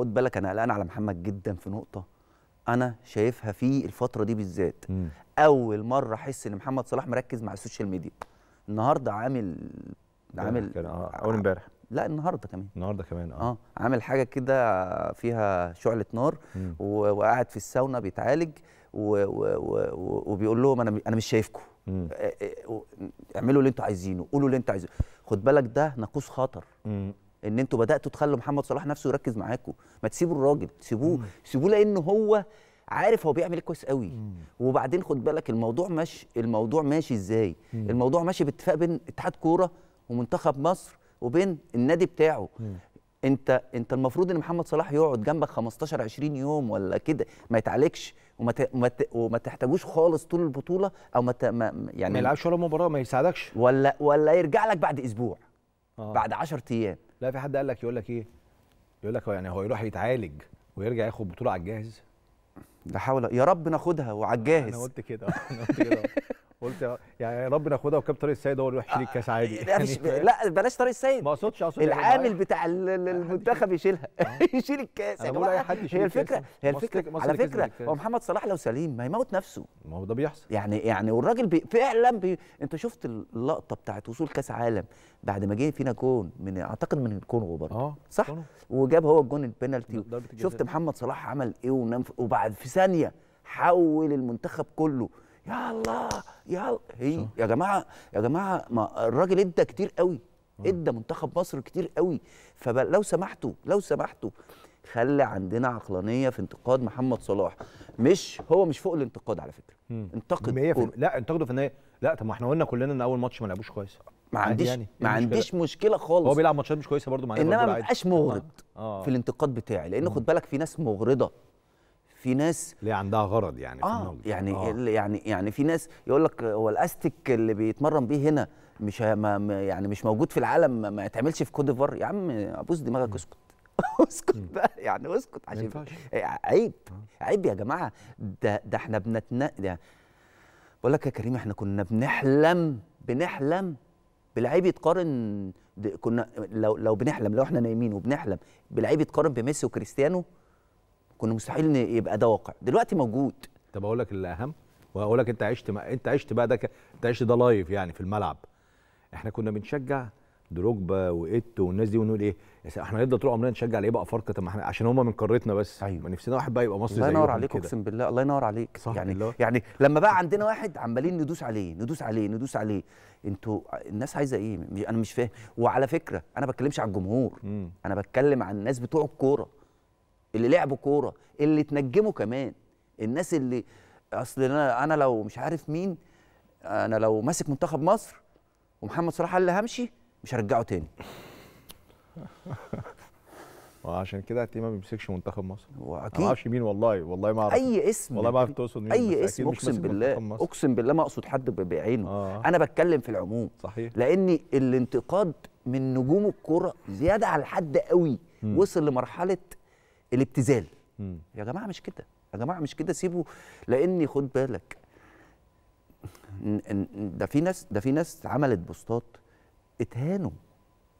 خد بالك انا قلقان على محمد جدا في نقطه انا شايفها في الفتره دي بالذات اول مره احس ان محمد صلاح مركز مع السوشيال ميديا النهارده عامل عامل آه، اول امبارح لا النهارده كمان النهارده كمان اه, آه. عامل حاجه كده فيها شعله نار وقاعد في الساونا بيتعالج و... و... و... وبيقول لهم انا انا مش شايفكم اعملوا اللي انتوا عايزينه قولوا اللي انتوا عايزينه خد بالك ده ناقوس خطر مم. ان انتوا بداتوا تخلوا محمد صلاح نفسه يركز معاكم ما تسيبوا الراجل سيبوه مم. سيبوه لان هو عارف هو بيعمل ايه كويس قوي مم. وبعدين خد بالك الموضوع ماشي الموضوع ماشي ازاي مم. الموضوع ماشي باتفاق بين اتحاد كوره ومنتخب مصر وبين النادي بتاعه مم. انت انت المفروض ان محمد صلاح يقعد جنبك 15 20 يوم ولا كده ما يتعالجش وما ت... وما, ت... وما تحتاجوش خالص طول البطوله او ما, ت... ما يعني ما يلعبش ولا مباراه ما يساعدكش ولا ولا يرجع لك بعد اسبوع آه. بعد 10 ايام لا في حد قال لك يقول لك ايه يقول لك يعني هو يروح يتعالج ويرجع ياخد بطوله على الجاهز لا حول يا رب ناخدها وعلى الجاهز انا قلت كده انا قلت كده قلت يعني يا رب ناخدها وكاب طارق السيد هو اللي يحشي الكاس آه، عادي يعني, يعني لا بلاش طارق السيد ما اقصدش اقصد يعني العامل بتاع المنتخب يشيلها يشيل آه. الكاس يا جماعه هي الفكره هي الفكره على فكره هو محمد صلاح لو سليم ما يموت نفسه ما هو ده بيحصل يعني يعني والراجل فعلا انت شفت اللقطه بتاعت وصول كاس عالم بعد ما جه فينا جون من اعتقد من الكونغو برضه آه صح وجاب هو الجون البنالتي شفت محمد صلاح عمل ايه ونام وبعد في ثانيه حول المنتخب كله يا الله يا هي يا جماعه يا جماعه ما الراجل ادى كتير قوي آه. ادى منتخب مصر كتير قوي فلو سمحتوا لو سمحتوا خلي عندنا عقلانيه في انتقاد محمد صلاح مش هو مش فوق الانتقاد على فكره انتقد في... لا انتقده في النهايه لا طب ما احنا قلنا كلنا ان اول ماتش ما لعبوش كويس ما عنديش يعني إيه ما عنديش مشكله خالص هو بيلعب ماتشات مش كويسه برضه معانا انما ما بقاش مغرض آه. في الانتقاد بتاعي لان خد بالك في ناس مغرضه في ناس اللي عندها غرض يعني آه في يعني آه. يعني يعني في ناس يقول لك هو الاستيك اللي بيتمرن بيه هنا مش ما يعني مش موجود في العالم ما يتعملش في كوت ديفوار يا عم ابوس دماغك اسكت اسكت بقى يعني اسكت عشان إيه، عيب آه. عيب يا جماعه ده ده احنا بنتنا بقول لك يا كريم احنا كنا بنحلم بنحلم بلعيب يتقارن كنا لو لو بنحلم لو احنا نايمين وبنحلم بلعيب يتقارن بميسي وكريستيانو كنا مستحيل ان يبقى ده واقع دلوقتي موجود طب اقول لك الاهم واقول لك انت عشت ما... انت عشت بقى ده ك... انت عشت ده لايف يعني في الملعب احنا كنا بنشجع دروجبا وايتو والناس دي ونقول ايه احنا هنفضل طول عمرنا نشجع لعيبه افارقه طب ما احنا عشان هم من قارتنا بس ايوه نفسنا واحد بقى يبقى مصري زيهم الله ينور عليك اقسم بالله الله ينور عليك صح يعني الله. يعني لما بقى عندنا واحد عمالين ندوس عليه ندوس عليه ندوس عليه انتوا الناس عايزه ايه انا مش فاهم وعلى فكره انا ما بتكلمش على الجمهور م. انا بتكلم عن الناس بتوع الكوره اللي لعبوا كوره اللي تنجموا كمان الناس اللي اصل انا انا لو مش عارف مين انا لو ماسك منتخب مصر ومحمد صلاح قال لي همشي مش هرجعه تاني وعشان كده هتلاقيه ما بيمسكش منتخب مصر اكيد ما اعرفش مين والله والله ما اعرف اي اسم والله ما اعرف تقصد مين اي اسم اقسم بالله اقسم بالله ما اقصد حد بعينه آه. انا بتكلم في العموم صحيح لان الانتقاد من نجوم الكوره زياده على الحد قوي م. وصل لمرحله الابتذال يا جماعه مش كده يا جماعه مش كده سيبوا لاني خد بالك ده في ناس ده في ناس عملت بوستات اتهانوا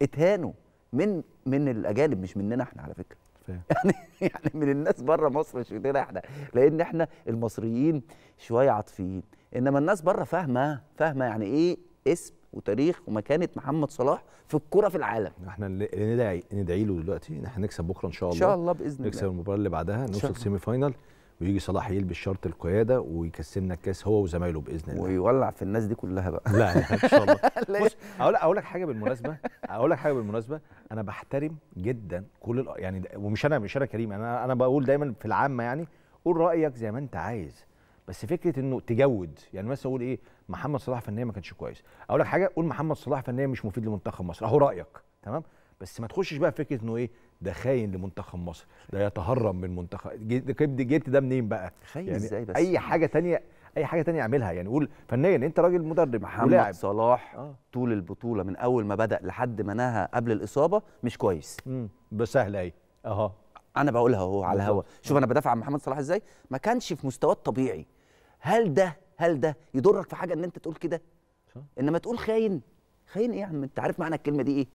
اتهانوا من من الاجانب مش مننا احنا على فكره يعني يعني من الناس بره مصر مش مننا احنا لان احنا المصريين شويه عاطفيين انما الناس بره فاهمه فاهمه يعني ايه اسم وتاريخ ومكانه محمد صلاح في الكره في العالم احنا ندعي ندعي له دلوقتي ان احنا نكسب بكره ان شاء الله ان شاء الله باذن الله نكسب المباراه اللي بعدها نوصل سيمي فاينال ويجي صلاح يلبس شرط القياده ويكسبنا الكاس هو وزمايله باذن الله ويولع في الناس دي كلها بقى لا ان شاء الله اقول لك حاجه بالمناسبه اقول لك حاجه بالمناسبه انا بحترم جدا كل يعني ومش انا مش انا كريم انا انا بقول دايما في العامه يعني قول رايك زي ما انت عايز بس فكره انه تجود يعني مثلا اقول ايه محمد صلاح فنيا ما كانش كويس اقول لك حاجه قول محمد صلاح فنيا مش مفيد لمنتخب مصر اهو رايك تمام بس ما تخشش بقى فكره انه ايه ده خاين لمنتخب مصر ده يتهرب من منتخب جبت ده منين بقى خاين يعني ازاي بس اي حاجه تانية اي حاجه تانية اعملها يعني قول فنيا انت راجل مدرب محمد ولاعب. صلاح آه. طول البطوله من اول ما بدا لحد ما نهى قبل الاصابه مش كويس امم سهله اهي اهو انا بقولها اهو على الهوا شوف انا بدافع عن محمد صلاح ازاي ما كانش في مستواه الطبيعي هل ده هل ده يضرك في حاجه ان انت تقول كده انما تقول خاين خاين ايه يا عم انت عارف معنى الكلمه دي ايه